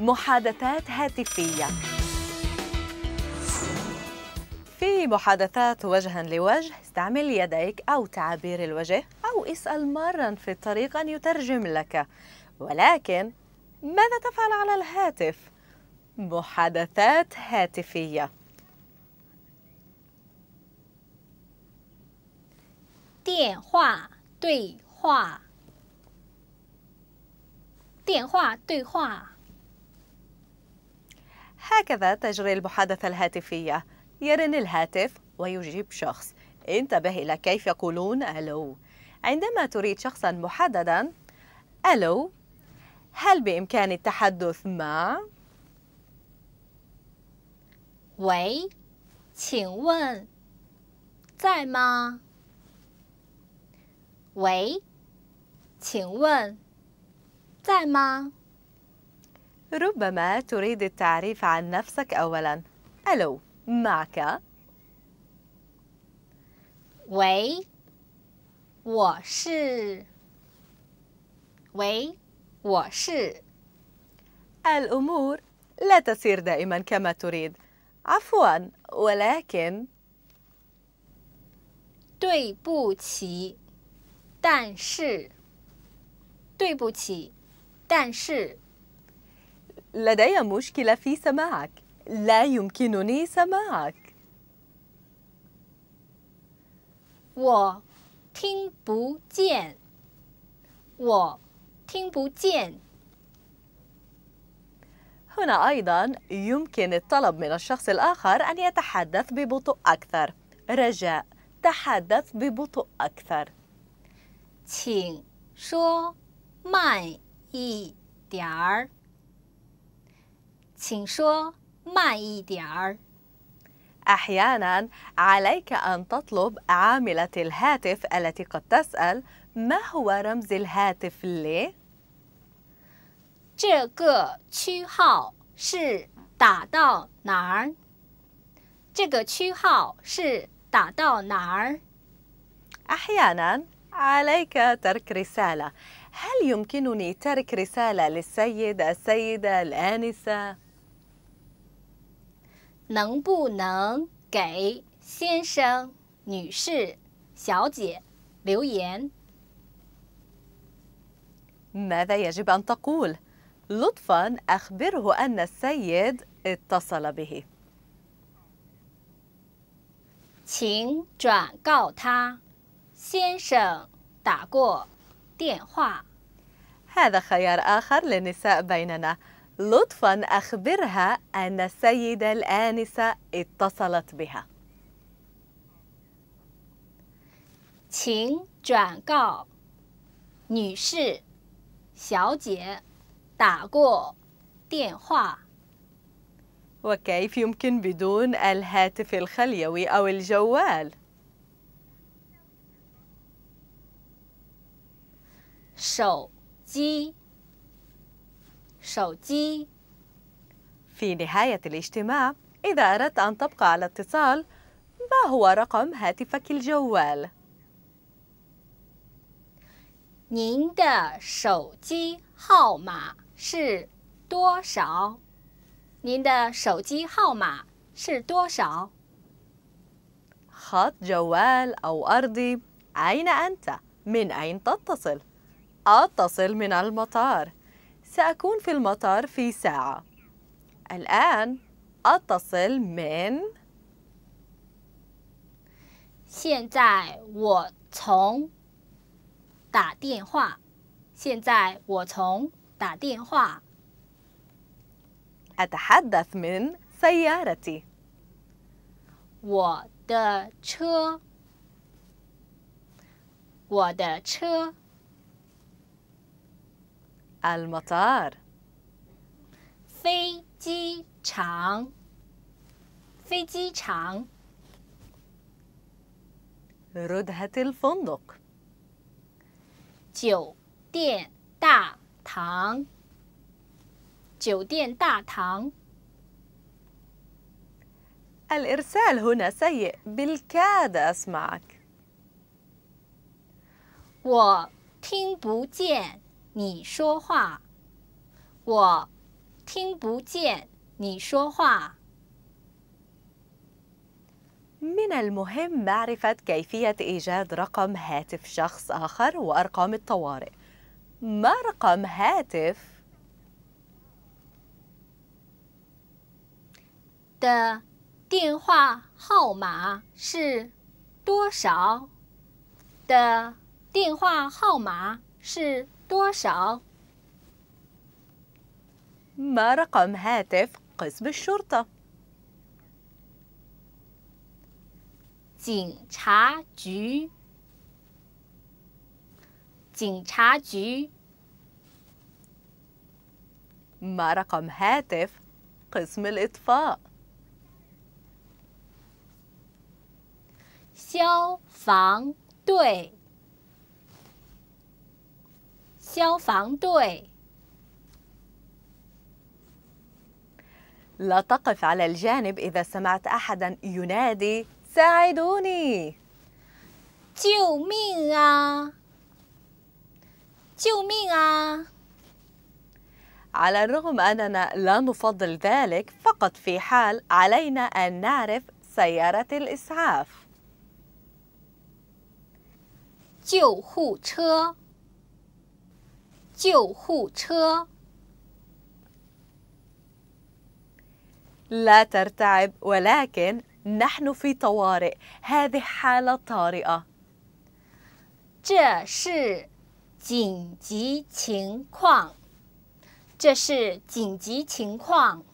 محادثات هاتفية في محادثات وجها لوجه استعمل يديك أو تعابير الوجه أو اسأل مارا في الطريق أن يترجم لك ولكن ماذا تفعل على الهاتف؟ محادثات هاتفية هكذا تجري المحادثة الهاتفية يرن الهاتف ويجيب شخص انتبه إلى كيف يقولون ألو عندما تريد شخصا محددا ألو هل بإمكاني التحدث مع؟ وي 喂，请问在吗？喂，请问在吗？ربما تريد التعريف عن نفسك أولاً ألو معك الامور لا تسير دائما كما تريد عفوا ولكن 对不起，但是，对不起，但是。لدي مشكلة في سماعك لا يمكنني سماعك 我听不见我听不见 هنا أيضا يمكن الطلب من الشخص الآخر أن يتحدث ببطء أكثر رجاء تحدث ببطء أكثر 请说慢一点儿请说慢一点儿。أحيانا عليك أن تطلب عاملة الهاتف التي قد تسأل ما هو رمز الهاتف لي؟ 这个区号是打到哪儿？这个区号是打到哪儿？أحيانا عليك ترك رسالة. هل يمكنني ترك رسالة للسيد السيدة الآنسة؟ 能不能给先生、女士、小姐留言？ماذا يجب أن تقول؟ لطفاً أخبره أن السيد اتصل به. 请转告他，先生打过电话。هذا خيار آخر للنساء بيننا. لطفا أخبرها أن السيدة الآنسة اتصلت بها وكيف يمكن بدون الهاتف الخليوي أو الجوال؟ 手机。手机 في نهاية الاجتماع إذا أردت أن تبقى على اتصال ما هو رقم هاتفك الجوال؟ خط جوال أو أرضي أين أنت؟ من أين تتصل؟ أتصل من المطار سأكون في المطار في ساعة الآن أتصل من 现在我从打电话。现在我从打电话。أتحدث من سيارتي. 我的车。我的车。المطار تشانغ ردهة الفندق تانغ الإرسال هنا سيء بالكاد أسمعك 我听不见你说话，我听不见。你说话。من المهم معرفة كيفية إيجاد رقم هاتف شخص آخر وأرقام الطوارئ. ما رقم هاتف؟ 的电话号码是多少？的电话号码是。多少 ما رقم هاتف قسم الشرطة؟ 警察局，警察局。ما ما رقم هاتف قسم الإطفاء؟ 消防队消防队 لا تقف على الجانب إذا سمعت أحدا ينادي ساعدوني على الرغم أننا لا نفضل ذلك فقط في حال علينا أن نعرف سيارة الإسعاف 救护车救护车。لا ترتعب ولكن نحن في طوارئ هذه حالة طارئة。这是紧急情况。这是紧急情况。